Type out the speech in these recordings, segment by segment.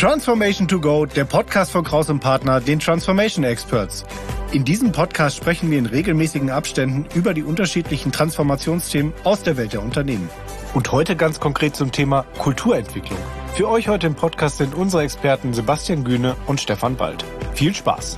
Transformation to Go, der Podcast von Kraus und Partner, den Transformation Experts. In diesem Podcast sprechen wir in regelmäßigen Abständen über die unterschiedlichen Transformationsthemen aus der Welt der Unternehmen. Und heute ganz konkret zum Thema Kulturentwicklung. Für euch heute im Podcast sind unsere Experten Sebastian Gühne und Stefan Bald. Viel Spaß!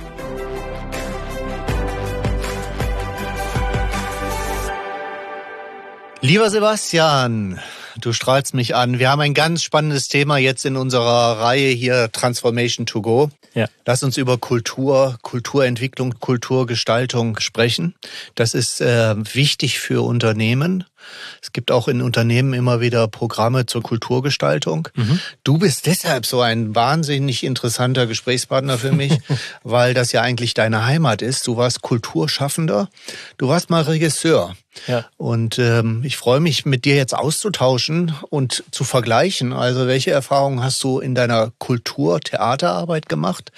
Lieber Sebastian, Du strahlst mich an. Wir haben ein ganz spannendes Thema jetzt in unserer Reihe hier Transformation to Go. Ja. Lass uns über Kultur, Kulturentwicklung, Kulturgestaltung sprechen. Das ist äh, wichtig für Unternehmen. Es gibt auch in Unternehmen immer wieder Programme zur Kulturgestaltung. Mhm. Du bist deshalb so ein wahnsinnig interessanter Gesprächspartner für mich, weil das ja eigentlich deine Heimat ist. Du warst Kulturschaffender, du warst mal Regisseur. Ja. Und ähm, ich freue mich, mit dir jetzt auszutauschen und zu vergleichen. Also, welche Erfahrungen hast du in deiner Kultur-Theaterarbeit gemacht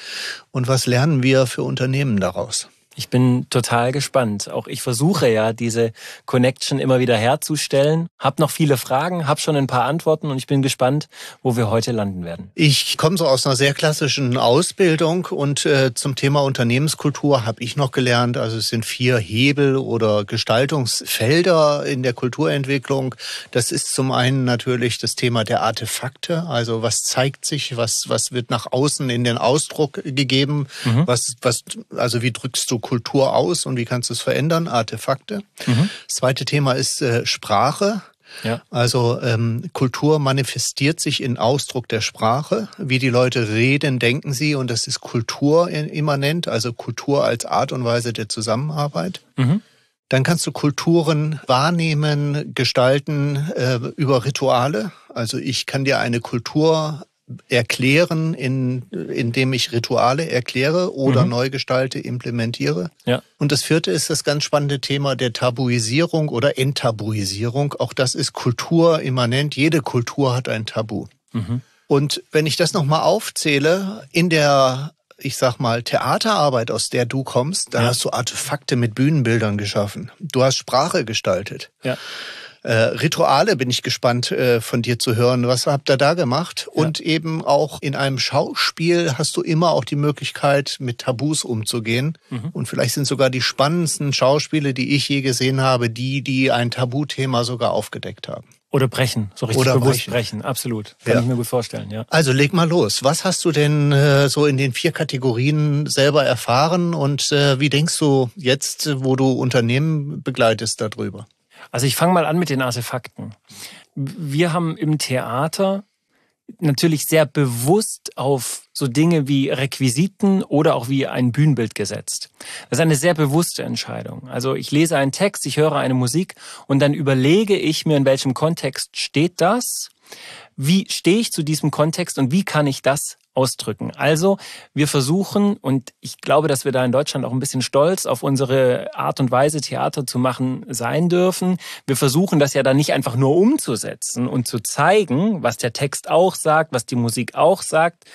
und was lernen wir für Unternehmen daraus? Ich bin total gespannt. Auch ich versuche ja, diese Connection immer wieder herzustellen. Hab noch viele Fragen, hab schon ein paar Antworten und ich bin gespannt, wo wir heute landen werden. Ich komme so aus einer sehr klassischen Ausbildung und äh, zum Thema Unternehmenskultur habe ich noch gelernt. Also es sind vier Hebel oder Gestaltungsfelder in der Kulturentwicklung. Das ist zum einen natürlich das Thema der Artefakte. Also was zeigt sich, was, was wird nach außen in den Ausdruck gegeben? Mhm. Was, was, also wie drückst du Kultur aus und wie kannst du es verändern? Artefakte. Mhm. Das zweite Thema ist äh, Sprache. Ja. Also ähm, Kultur manifestiert sich in Ausdruck der Sprache. Wie die Leute reden, denken sie und das ist Kultur immanent, also Kultur als Art und Weise der Zusammenarbeit. Mhm. Dann kannst du Kulturen wahrnehmen, gestalten äh, über Rituale. Also ich kann dir eine Kultur erklären, in, indem ich Rituale erkläre oder mhm. neu gestalte, implementiere. Ja. Und das vierte ist das ganz spannende Thema der Tabuisierung oder Enttabuisierung. Auch das ist Kultur immanent. Jede Kultur hat ein Tabu. Mhm. Und wenn ich das nochmal aufzähle, in der ich sag mal, Theaterarbeit, aus der du kommst, da ja. hast du Artefakte mit Bühnenbildern geschaffen. Du hast Sprache gestaltet. Ja. Äh, Rituale bin ich gespannt äh, von dir zu hören. Was habt ihr da gemacht? Ja. Und eben auch in einem Schauspiel hast du immer auch die Möglichkeit, mit Tabus umzugehen. Mhm. Und vielleicht sind sogar die spannendsten Schauspiele, die ich je gesehen habe, die, die ein Tabuthema sogar aufgedeckt haben. Oder brechen, so richtig Oder bewusst brechen. brechen. absolut. Kann ja. ich mir gut vorstellen, ja. Also leg mal los. Was hast du denn äh, so in den vier Kategorien selber erfahren und äh, wie denkst du jetzt, wo du Unternehmen begleitest, darüber? Also ich fange mal an mit den Artefakten. Wir haben im Theater natürlich sehr bewusst auf so Dinge wie Requisiten oder auch wie ein Bühnenbild gesetzt. Das ist eine sehr bewusste Entscheidung. Also ich lese einen Text, ich höre eine Musik und dann überlege ich mir, in welchem Kontext steht das, wie stehe ich zu diesem Kontext und wie kann ich das ausdrücken. Also wir versuchen, und ich glaube, dass wir da in Deutschland auch ein bisschen stolz auf unsere Art und Weise, Theater zu machen, sein dürfen. Wir versuchen das ja dann nicht einfach nur umzusetzen und zu zeigen, was der Text auch sagt, was die Musik auch sagt,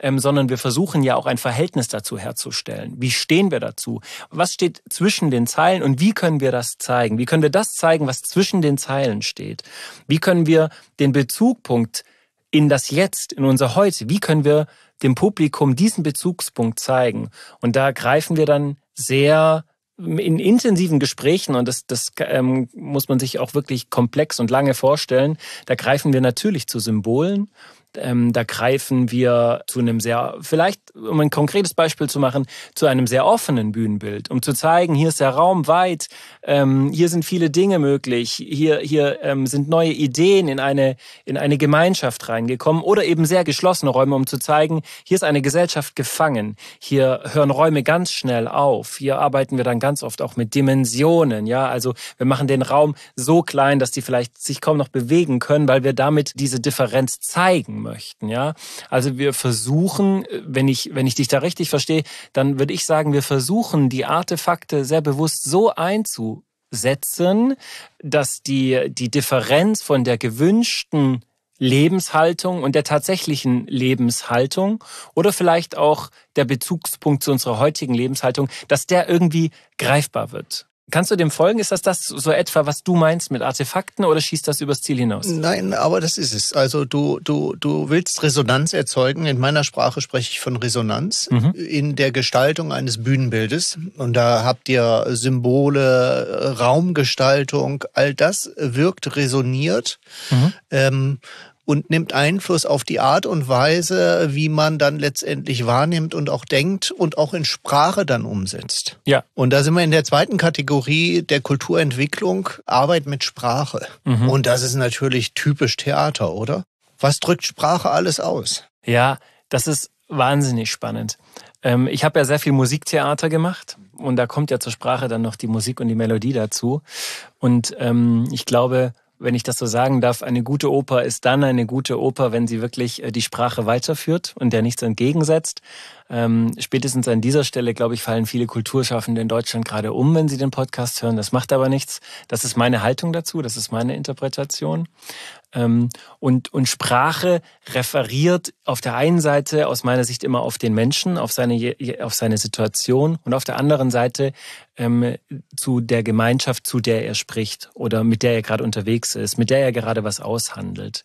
ähm, sondern wir versuchen ja auch ein Verhältnis dazu herzustellen. Wie stehen wir dazu? Was steht zwischen den Zeilen und wie können wir das zeigen? Wie können wir das zeigen, was zwischen den Zeilen steht? Wie können wir den Bezugpunkt in das Jetzt, in unser Heute. Wie können wir dem Publikum diesen Bezugspunkt zeigen? Und da greifen wir dann sehr in intensiven Gesprächen, und das, das ähm, muss man sich auch wirklich komplex und lange vorstellen, da greifen wir natürlich zu Symbolen, ähm, da greifen wir zu einem sehr, vielleicht um ein konkretes Beispiel zu machen, zu einem sehr offenen Bühnenbild, um zu zeigen, hier ist der Raum weit, ähm, hier sind viele Dinge möglich, hier, hier ähm, sind neue Ideen in eine, in eine Gemeinschaft reingekommen oder eben sehr geschlossene Räume, um zu zeigen, hier ist eine Gesellschaft gefangen, hier hören Räume ganz schnell auf, hier arbeiten wir dann ganz oft auch mit Dimensionen, ja, also wir machen den Raum so klein, dass die vielleicht sich kaum noch bewegen können, weil wir damit diese Differenz zeigen möchten, ja. Also wir versuchen, äh, wenn ich, wenn ich dich da richtig verstehe, dann würde ich sagen, wir versuchen, die Artefakte sehr bewusst so einzusetzen, dass die, die Differenz von der gewünschten Lebenshaltung und der tatsächlichen Lebenshaltung oder vielleicht auch der Bezugspunkt zu unserer heutigen Lebenshaltung, dass der irgendwie greifbar wird. Kannst du dem folgen? Ist das das so etwa, was du meinst mit Artefakten oder schießt das übers Ziel hinaus? Nein, aber das ist es. Also du, du, du willst Resonanz erzeugen. In meiner Sprache spreche ich von Resonanz mhm. in der Gestaltung eines Bühnenbildes. Und da habt ihr Symbole, Raumgestaltung, all das wirkt resoniert. Mhm. Ähm, und nimmt Einfluss auf die Art und Weise, wie man dann letztendlich wahrnimmt und auch denkt und auch in Sprache dann umsetzt. Ja. Und da sind wir in der zweiten Kategorie der Kulturentwicklung, Arbeit mit Sprache. Mhm. Und das ist natürlich typisch Theater, oder? Was drückt Sprache alles aus? Ja, das ist wahnsinnig spannend. Ähm, ich habe ja sehr viel Musiktheater gemacht und da kommt ja zur Sprache dann noch die Musik und die Melodie dazu. Und ähm, ich glaube, wenn ich das so sagen darf, eine gute Oper ist dann eine gute Oper, wenn sie wirklich äh, die Sprache weiterführt und der nichts entgegensetzt. Ähm, spätestens an dieser Stelle, glaube ich, fallen viele Kulturschaffende in Deutschland gerade um, wenn sie den Podcast hören. Das macht aber nichts. Das ist meine Haltung dazu, das ist meine Interpretation. Ähm, und, und Sprache referiert auf der einen Seite aus meiner Sicht immer auf den Menschen, auf seine, auf seine Situation und auf der anderen Seite ähm, zu der Gemeinschaft, zu der er spricht oder mit der er gerade unterwegs ist, mit der er gerade was aushandelt.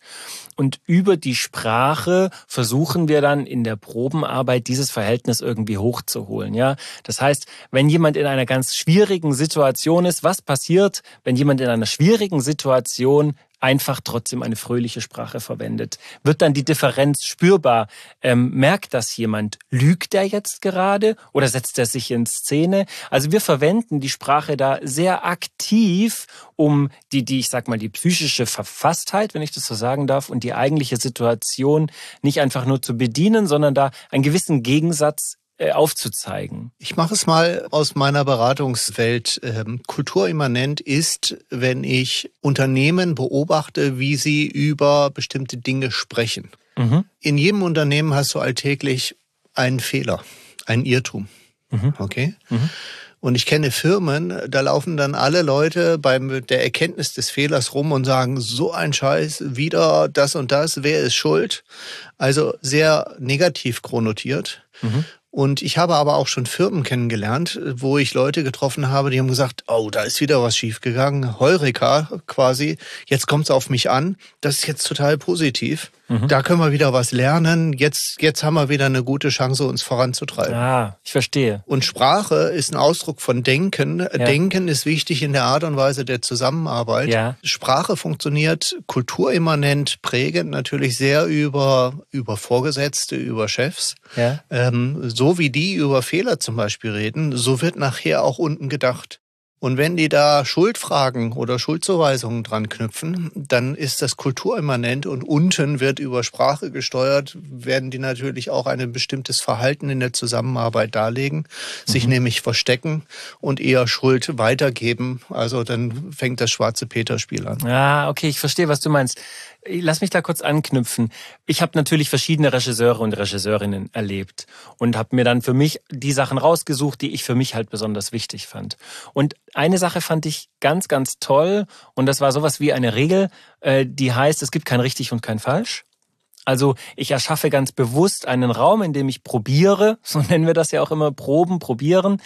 Und über die Sprache versuchen wir dann in der Probenarbeit dieses Verhältnis irgendwie hochzuholen. Ja, das heißt, wenn jemand in einer ganz schwierigen Situation ist, was passiert, wenn jemand in einer schwierigen Situation einfach trotzdem eine fröhliche Sprache verwendet? Wird dann die Differenz spürbar? Ähm, merkt das jemand? Lügt er jetzt gerade oder setzt er sich in Szene? Also wir verwenden die Sprache da sehr aktiv, um die, die ich sag mal, die psychische Verfasstheit, wenn ich das so sagen darf, und die eigentliche Situation nicht einfach nur zu bedienen, sondern da einen gewissen Gegensatz äh, aufzuzeigen? Ich mache es mal aus meiner Beratungswelt. Ähm, Kulturimmanent ist, wenn ich Unternehmen beobachte, wie sie über bestimmte Dinge sprechen. Mhm. In jedem Unternehmen hast du alltäglich einen Fehler, einen Irrtum. Mhm. Okay? Mhm. Und ich kenne Firmen, da laufen dann alle Leute beim der Erkenntnis des Fehlers rum und sagen, so ein Scheiß, wieder das und das, wer ist schuld? Also sehr negativ chronotiert. Mhm. Und ich habe aber auch schon Firmen kennengelernt, wo ich Leute getroffen habe, die haben gesagt, oh, da ist wieder was schiefgegangen. Heureka quasi, jetzt kommt's auf mich an. Das ist jetzt total positiv. Mhm. Da können wir wieder was lernen. Jetzt, jetzt haben wir wieder eine gute Chance, uns voranzutreiben. Ah, ich verstehe. Und Sprache ist ein Ausdruck von Denken. Ja. Denken ist wichtig in der Art und Weise der Zusammenarbeit. Ja. Sprache funktioniert kulturimmanent prägend natürlich sehr über, über Vorgesetzte, über Chefs. Ja. Ähm, so wie die über Fehler zum Beispiel reden, so wird nachher auch unten gedacht. Und wenn die da Schuldfragen oder Schuldzuweisungen dran knüpfen, dann ist das kulturimmanent und unten wird über Sprache gesteuert, werden die natürlich auch ein bestimmtes Verhalten in der Zusammenarbeit darlegen, mhm. sich nämlich verstecken und eher Schuld weitergeben. Also dann fängt das schwarze Peter-Spiel an. Ah, okay, ich verstehe, was du meinst. Lass mich da kurz anknüpfen. Ich habe natürlich verschiedene Regisseure und Regisseurinnen erlebt und habe mir dann für mich die Sachen rausgesucht, die ich für mich halt besonders wichtig fand. Und eine Sache fand ich ganz, ganz toll und das war sowas wie eine Regel, äh, die heißt, es gibt kein richtig und kein falsch. Also ich erschaffe ganz bewusst einen Raum, in dem ich probiere, so nennen wir das ja auch immer, proben, probieren,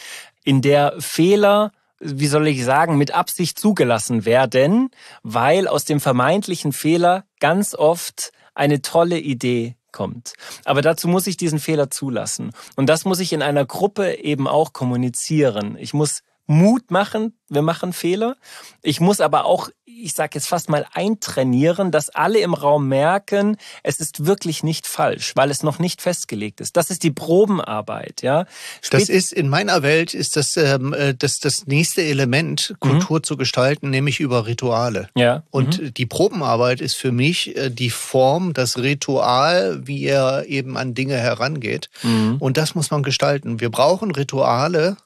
in der Fehler, wie soll ich sagen, mit Absicht zugelassen werden, weil aus dem vermeintlichen Fehler ganz oft eine tolle Idee kommt. Aber dazu muss ich diesen Fehler zulassen. Und das muss ich in einer Gruppe eben auch kommunizieren. Ich muss Mut machen, wir machen Fehler. Ich muss aber auch, ich sage jetzt fast mal eintrainieren, dass alle im Raum merken, es ist wirklich nicht falsch, weil es noch nicht festgelegt ist. Das ist die Probenarbeit, ja. Spät das ist in meiner Welt ist das ähm, äh, das, das nächste Element, mhm. Kultur mhm. zu gestalten, nämlich über Rituale. Ja. Und mhm. die Probenarbeit ist für mich äh, die Form, das Ritual, wie er eben an Dinge herangeht. Mhm. Und das muss man gestalten. Wir brauchen Rituale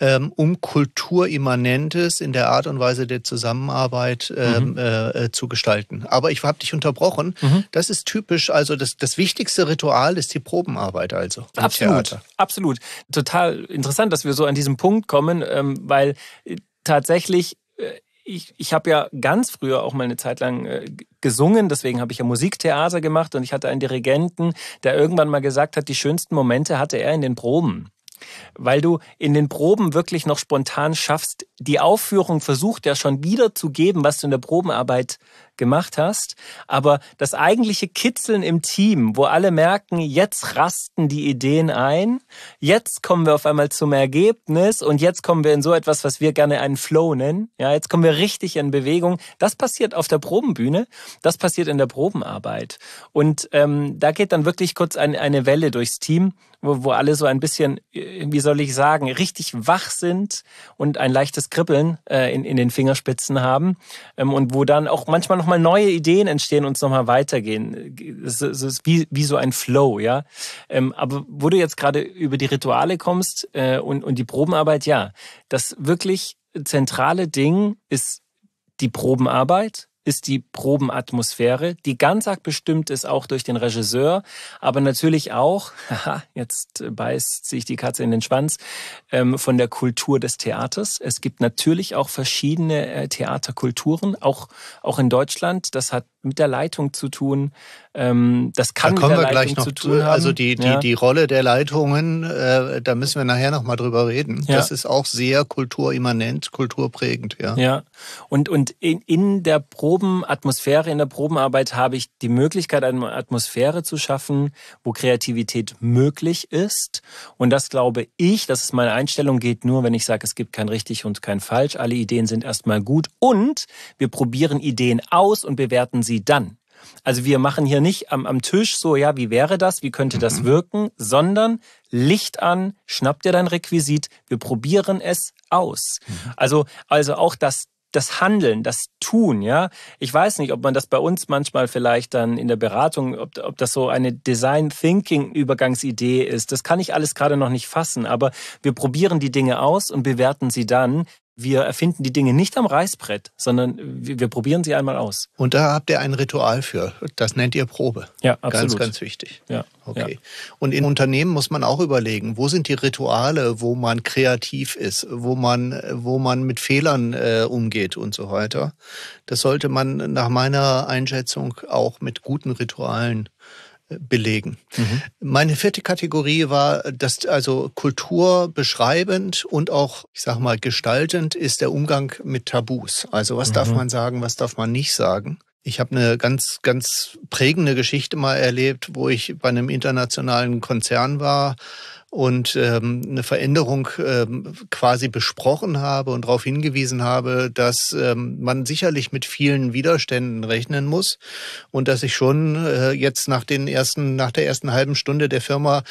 ähm, um Kulturimmanentes in der Art und Weise der Zusammenarbeit ähm, mhm. äh, äh zu gestalten. Aber ich habe dich unterbrochen. Mhm. Das ist typisch, also das, das wichtigste Ritual ist die Probenarbeit also. Absolut, absolut. Total interessant, dass wir so an diesem Punkt kommen, ähm, weil äh, tatsächlich... Äh, ich, ich habe ja ganz früher auch mal eine Zeit lang äh, gesungen, deswegen habe ich ja Musiktheater gemacht und ich hatte einen Dirigenten, der irgendwann mal gesagt hat, die schönsten Momente hatte er in den Proben weil du in den Proben wirklich noch spontan schaffst. Die Aufführung versucht ja schon wieder zu geben, was du in der Probenarbeit gemacht hast. Aber das eigentliche Kitzeln im Team, wo alle merken, jetzt rasten die Ideen ein, jetzt kommen wir auf einmal zum Ergebnis und jetzt kommen wir in so etwas, was wir gerne einen Flow nennen. Ja, jetzt kommen wir richtig in Bewegung. Das passiert auf der Probenbühne, das passiert in der Probenarbeit. Und ähm, da geht dann wirklich kurz ein, eine Welle durchs Team, wo, wo alle so ein bisschen, äh, wie soll ich sagen, richtig wach sind und ein leichtes Kribbeln äh, in, in den Fingerspitzen haben ähm, und wo dann auch manchmal noch nochmal neue Ideen entstehen und es nochmal weitergehen. Es ist wie, wie so ein Flow, ja. Ähm, aber wo du jetzt gerade über die Rituale kommst äh, und, und die Probenarbeit, ja, das wirklich zentrale Ding ist die Probenarbeit ist die Probenatmosphäre, die ganz arg bestimmt ist auch durch den Regisseur, aber natürlich auch, haha, jetzt beißt sich die Katze in den Schwanz, ähm, von der Kultur des Theaters. Es gibt natürlich auch verschiedene äh, Theaterkulturen, auch, auch in Deutschland. Das hat mit der Leitung zu tun. Ähm, das kann da kommen mit der wir Leitung gleich noch zu tun haben. Also die, die, ja. die Rolle der Leitungen, äh, da müssen wir nachher nochmal drüber reden. Ja. Das ist auch sehr kulturimmanent, kulturprägend. Ja, ja. und, und in, in der Probenatmosphäre, in der Probenarbeit habe ich die Möglichkeit, eine Atmosphäre zu schaffen, wo Kreativität möglich ist. Und das glaube ich, das ist meine Einstellung, geht nur, wenn ich sage, es gibt kein richtig und kein falsch. Alle Ideen sind erstmal gut und wir probieren Ideen aus und bewerten sie sie dann? Also wir machen hier nicht am, am Tisch so, ja, wie wäre das, wie könnte das mhm. wirken, sondern Licht an, schnapp dir dein Requisit, wir probieren es aus. Mhm. Also, also auch das das Handeln, das Tun, ja. Ich weiß nicht, ob man das bei uns manchmal vielleicht dann in der Beratung, ob, ob das so eine Design Thinking Übergangsidee ist. Das kann ich alles gerade noch nicht fassen, aber wir probieren die Dinge aus und bewerten sie dann. Wir erfinden die Dinge nicht am Reißbrett, sondern wir, wir, probieren sie einmal aus. Und da habt ihr ein Ritual für. Das nennt ihr Probe. Ja, absolut. Ganz, ganz wichtig. Ja. Okay. Ja. Und in Unternehmen muss man auch überlegen, wo sind die Rituale, wo man kreativ ist, wo man, wo man mit Fehlern äh, umgeht und so weiter. Das sollte man nach meiner Einschätzung auch mit guten Ritualen belegen. Mhm. Meine vierte Kategorie war, dass also Kultur beschreibend und auch, ich sag mal, gestaltend ist der Umgang mit Tabus. Also was mhm. darf man sagen, was darf man nicht sagen? Ich habe eine ganz, ganz prägende Geschichte mal erlebt, wo ich bei einem internationalen Konzern war und ähm, eine Veränderung ähm, quasi besprochen habe und darauf hingewiesen habe, dass ähm, man sicherlich mit vielen Widerständen rechnen muss und dass ich schon äh, jetzt nach den ersten, nach der ersten halben Stunde der Firma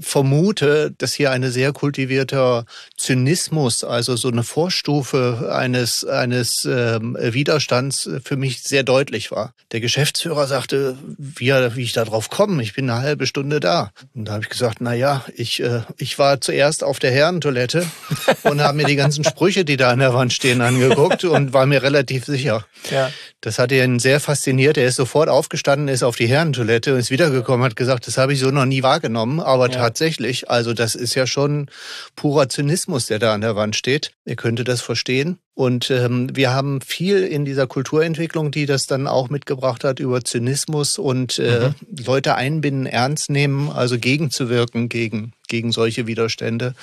vermute, dass hier ein sehr kultivierter Zynismus, also so eine Vorstufe eines, eines ähm, Widerstands für mich sehr deutlich war. Der Geschäftsführer sagte, wie, wie ich da drauf komme, ich bin eine halbe Stunde da. Und da habe ich gesagt, naja, ich, äh, ich war zuerst auf der Herrentoilette und habe mir die ganzen Sprüche, die da an der Wand stehen, angeguckt und war mir relativ sicher. Ja. Das hat ihn sehr fasziniert. Er ist sofort aufgestanden, ist auf die Herrentoilette und ist wiedergekommen, hat gesagt, das habe ich so noch nie wahrgenommen, aber Tatsächlich. Also das ist ja schon purer Zynismus, der da an der Wand steht. Ihr könntet das verstehen. Und ähm, wir haben viel in dieser Kulturentwicklung, die das dann auch mitgebracht hat, über Zynismus und äh, mhm. Leute einbinden, ernst nehmen, also gegenzuwirken gegen, gegen solche Widerstände.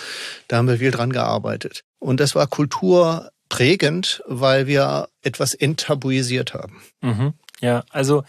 Da haben wir viel dran gearbeitet. Und das war kulturprägend, weil wir etwas enttabuisiert haben. Mhm. Ja, also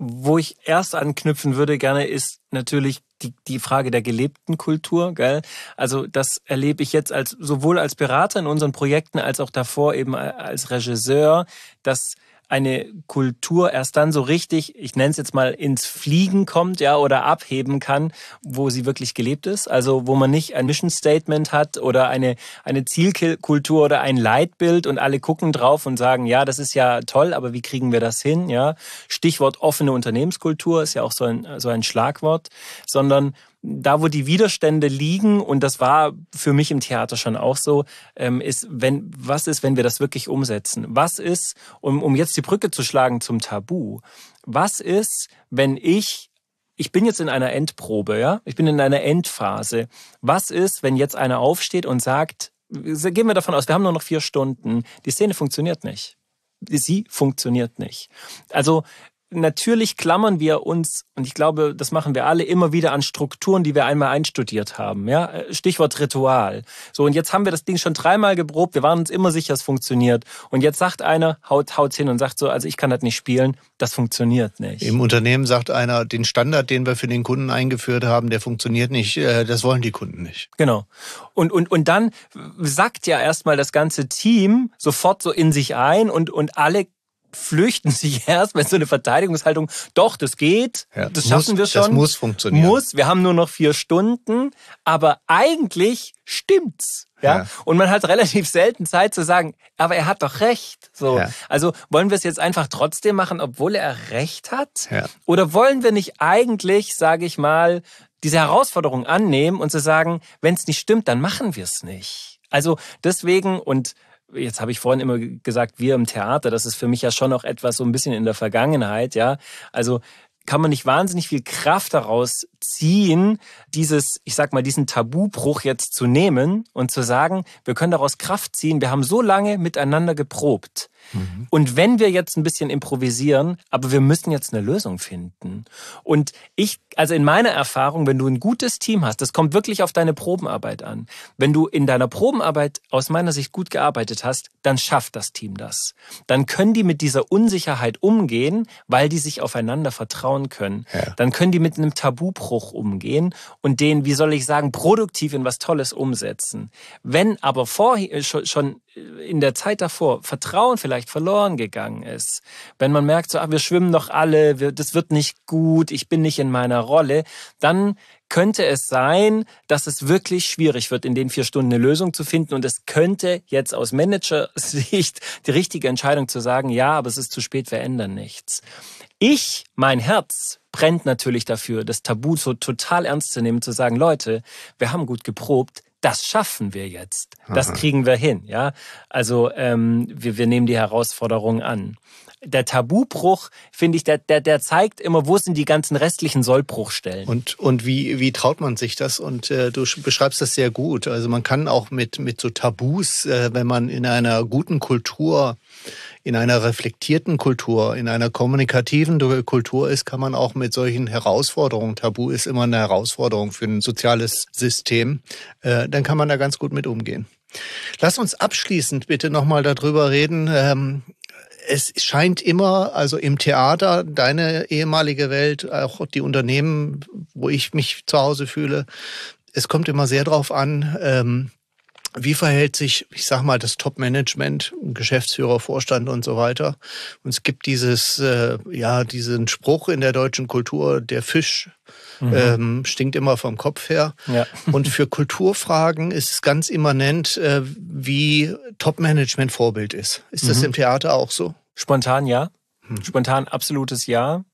wo ich erst anknüpfen würde gerne, ist natürlich die, die Frage der gelebten Kultur, gell? Also das erlebe ich jetzt als sowohl als Berater in unseren Projekten als auch davor eben als Regisseur, dass eine Kultur erst dann so richtig, ich nenne es jetzt mal, ins Fliegen kommt, ja, oder abheben kann, wo sie wirklich gelebt ist. Also wo man nicht ein Mission Statement hat oder eine, eine Zielkultur oder ein Leitbild und alle gucken drauf und sagen, ja, das ist ja toll, aber wie kriegen wir das hin? Ja, Stichwort offene Unternehmenskultur ist ja auch so ein, so ein Schlagwort, sondern da, wo die Widerstände liegen, und das war für mich im Theater schon auch so, ähm, ist, wenn, was ist, wenn wir das wirklich umsetzen? Was ist, um, um jetzt die Brücke zu schlagen zum Tabu, was ist, wenn ich ich bin jetzt in einer Endprobe, ja? Ich bin in einer Endphase. Was ist, wenn jetzt einer aufsteht und sagt, gehen wir davon aus, wir haben nur noch vier Stunden, die Szene funktioniert nicht. Sie funktioniert nicht. Also natürlich klammern wir uns, und ich glaube, das machen wir alle, immer wieder an Strukturen, die wir einmal einstudiert haben. Ja? Äh, Stichwort Ritual. So, und jetzt haben wir das Ding schon dreimal geprobt, wir waren uns immer sicher, es funktioniert. Und jetzt sagt einer, haut, haut's hin und sagt so, also ich kann das nicht spielen, das funktioniert nicht. Im Unternehmen sagt einer, den Standard, den wir für den Kunden eingeführt haben, der funktioniert nicht, äh, das wollen die Kunden nicht. Genau. Und, und, und dann sagt ja erstmal das ganze Team sofort so in sich ein und, und alle flüchten sie erst, wenn so eine Verteidigungshaltung, doch, das geht, ja, das schaffen muss, wir schon. Das muss funktionieren. Muss, wir haben nur noch vier Stunden, aber eigentlich stimmt's. Ja? ja? Und man hat relativ selten Zeit zu sagen, aber er hat doch recht. So. Ja. Also wollen wir es jetzt einfach trotzdem machen, obwohl er recht hat? Ja. Oder wollen wir nicht eigentlich, sage ich mal, diese Herausforderung annehmen und zu sagen, wenn es nicht stimmt, dann machen wir es nicht. Also deswegen, und jetzt habe ich vorhin immer gesagt, wir im Theater, das ist für mich ja schon auch etwas so ein bisschen in der Vergangenheit, ja. Also kann man nicht wahnsinnig viel Kraft daraus ziehen, dieses, ich sag mal, diesen Tabubruch jetzt zu nehmen und zu sagen, wir können daraus Kraft ziehen, wir haben so lange miteinander geprobt. Mhm. Und wenn wir jetzt ein bisschen improvisieren, aber wir müssen jetzt eine Lösung finden. Und ich, also in meiner Erfahrung, wenn du ein gutes Team hast, das kommt wirklich auf deine Probenarbeit an. Wenn du in deiner Probenarbeit aus meiner Sicht gut gearbeitet hast, dann schafft das Team das. Dann können die mit dieser Unsicherheit umgehen, weil die sich aufeinander vertrauen können. Ja. Dann können die mit einem Tabubruch umgehen und den, wie soll ich sagen, produktiv in was Tolles umsetzen. Wenn aber vorher äh, schon in der Zeit davor Vertrauen vielleicht verloren gegangen ist. Wenn man merkt, so, ah, wir schwimmen noch alle, wir, das wird nicht gut, ich bin nicht in meiner Rolle, dann könnte es sein, dass es wirklich schwierig wird, in den vier Stunden eine Lösung zu finden. Und es könnte jetzt aus Managersicht die richtige Entscheidung zu sagen, ja, aber es ist zu spät, wir ändern nichts. Ich, mein Herz, brennt natürlich dafür, das Tabu so total ernst zu nehmen, zu sagen, Leute, wir haben gut geprobt, das schaffen wir jetzt. Das Aha. kriegen wir hin. Ja, also ähm, wir, wir nehmen die Herausforderung an. Der Tabubruch, finde ich, der, der, der zeigt immer, wo sind die ganzen restlichen Sollbruchstellen. Und, und wie, wie traut man sich das? Und äh, du beschreibst das sehr gut. Also man kann auch mit, mit so Tabus, äh, wenn man in einer guten Kultur in einer reflektierten Kultur, in einer kommunikativen Kultur ist, kann man auch mit solchen Herausforderungen, Tabu ist immer eine Herausforderung für ein soziales System, äh, dann kann man da ganz gut mit umgehen. Lass uns abschließend bitte nochmal darüber reden, ähm, es scheint immer, also im Theater, deine ehemalige Welt, auch die Unternehmen, wo ich mich zu Hause fühle, es kommt immer sehr darauf an, ähm, wie verhält sich, ich sag mal, das Top-Management, Geschäftsführer, Vorstand und so weiter? Und es gibt dieses, äh, ja, diesen Spruch in der deutschen Kultur, der Fisch mhm. ähm, stinkt immer vom Kopf her. Ja. und für Kulturfragen ist es ganz immanent, äh, wie Top-Management Vorbild ist. Ist mhm. das im Theater auch so? Spontan ja. Hm. Spontan absolutes Ja.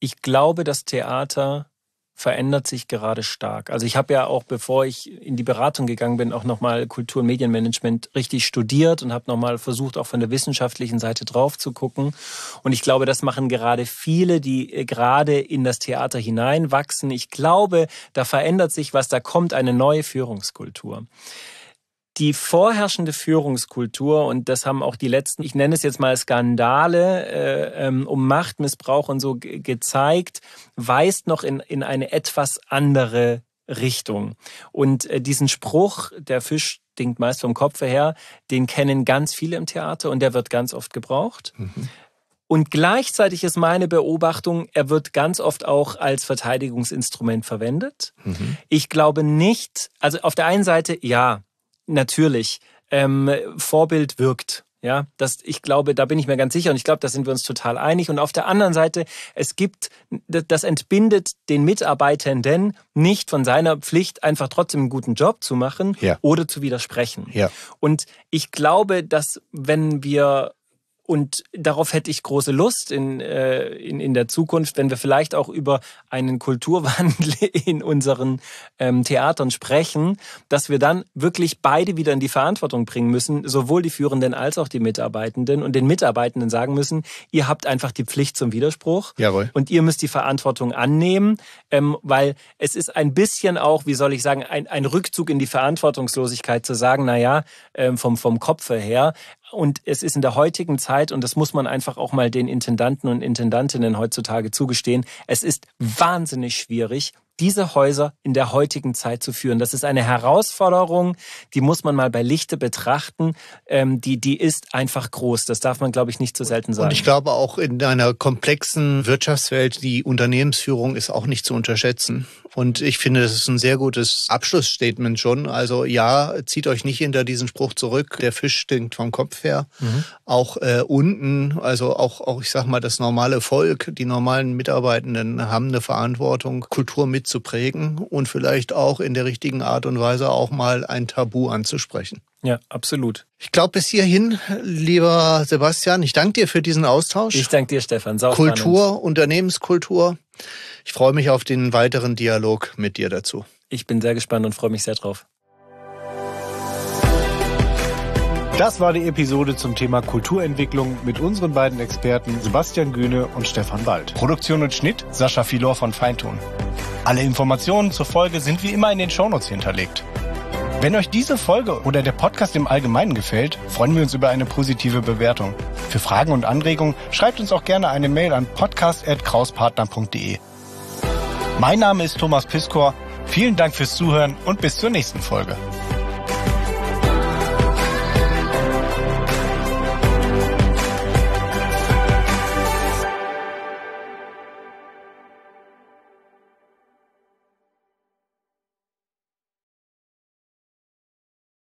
Ich glaube, dass Theater verändert sich gerade stark. Also ich habe ja auch, bevor ich in die Beratung gegangen bin, auch nochmal Kultur- und Medienmanagement richtig studiert und habe nochmal versucht, auch von der wissenschaftlichen Seite drauf zu gucken. Und ich glaube, das machen gerade viele, die äh, gerade in das Theater hineinwachsen. Ich glaube, da verändert sich was, da kommt eine neue Führungskultur die vorherrschende Führungskultur, und das haben auch die letzten, ich nenne es jetzt mal Skandale äh, ähm, um Machtmissbrauch und so gezeigt, weist noch in, in eine etwas andere Richtung. Und äh, diesen Spruch, der Fisch stinkt meist vom Kopf her, den kennen ganz viele im Theater und der wird ganz oft gebraucht. Mhm. Und gleichzeitig ist meine Beobachtung, er wird ganz oft auch als Verteidigungsinstrument verwendet. Mhm. Ich glaube nicht, also auf der einen Seite, ja, Natürlich. Ähm, Vorbild wirkt. Ja, das, ich glaube, da bin ich mir ganz sicher und ich glaube, da sind wir uns total einig. Und auf der anderen Seite, es gibt, das entbindet den Mitarbeitenden nicht von seiner Pflicht, einfach trotzdem einen guten Job zu machen ja. oder zu widersprechen. Ja. Und ich glaube, dass wenn wir und darauf hätte ich große Lust in, äh, in, in der Zukunft, wenn wir vielleicht auch über einen Kulturwandel in unseren ähm, Theatern sprechen, dass wir dann wirklich beide wieder in die Verantwortung bringen müssen, sowohl die Führenden als auch die Mitarbeitenden und den Mitarbeitenden sagen müssen, ihr habt einfach die Pflicht zum Widerspruch Jawohl. und ihr müsst die Verantwortung annehmen, ähm, weil es ist ein bisschen auch, wie soll ich sagen, ein, ein Rückzug in die Verantwortungslosigkeit zu sagen, naja, ähm, vom, vom Kopfe her, und es ist in der heutigen Zeit, und das muss man einfach auch mal den Intendanten und Intendantinnen heutzutage zugestehen, es ist wahnsinnig schwierig, diese Häuser in der heutigen Zeit zu führen. Das ist eine Herausforderung, die muss man mal bei Lichte betrachten. Ähm, die, die ist einfach groß. Das darf man, glaube ich, nicht zu so selten sagen. Und ich glaube auch in einer komplexen Wirtschaftswelt, die Unternehmensführung ist auch nicht zu unterschätzen. Und ich finde, das ist ein sehr gutes Abschlussstatement schon. Also ja, zieht euch nicht hinter diesen Spruch zurück, der Fisch stinkt vom Kopf her. Mhm. Auch äh, unten, also auch, auch, ich sag mal, das normale Volk, die normalen Mitarbeitenden haben eine Verantwortung, Kultur mit zu prägen und vielleicht auch in der richtigen Art und Weise auch mal ein Tabu anzusprechen. Ja, absolut. Ich glaube, bis hierhin, lieber Sebastian, ich danke dir für diesen Austausch. Ich danke dir, Stefan. Sau Kultur, spannend. Unternehmenskultur. Ich freue mich auf den weiteren Dialog mit dir dazu. Ich bin sehr gespannt und freue mich sehr drauf. Das war die Episode zum Thema Kulturentwicklung mit unseren beiden Experten Sebastian Gühne und Stefan Wald. Produktion und Schnitt Sascha Filor von Feintun. Alle Informationen zur Folge sind wie immer in den Shownotes hinterlegt. Wenn euch diese Folge oder der Podcast im Allgemeinen gefällt, freuen wir uns über eine positive Bewertung. Für Fragen und Anregungen schreibt uns auch gerne eine Mail an podcast.krauspartner.de. Mein Name ist Thomas Piskor. Vielen Dank fürs Zuhören und bis zur nächsten Folge.